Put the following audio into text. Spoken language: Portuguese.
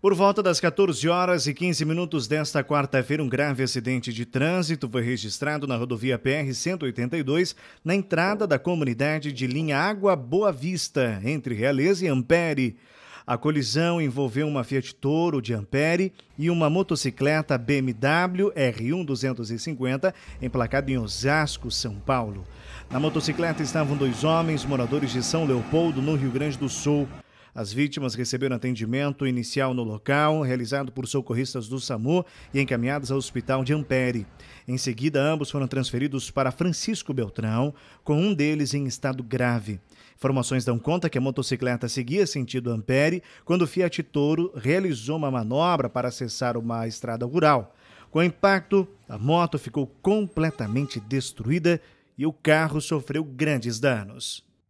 Por volta das 14 horas e 15 minutos desta quarta-feira, um grave acidente de trânsito foi registrado na rodovia PR-182, na entrada da comunidade de linha Água Boa Vista, entre Realeza e Ampere. A colisão envolveu uma Fiat Toro de Ampere e uma motocicleta BMW R1 250, emplacada em Osasco, São Paulo. Na motocicleta estavam dois homens moradores de São Leopoldo, no Rio Grande do Sul. As vítimas receberam atendimento inicial no local, realizado por socorristas do SAMU e encaminhadas ao hospital de Ampere. Em seguida, ambos foram transferidos para Francisco Beltrão, com um deles em estado grave. Informações dão conta que a motocicleta seguia sentido Ampere quando o Fiat Toro realizou uma manobra para acessar uma estrada rural. Com o impacto, a moto ficou completamente destruída e o carro sofreu grandes danos.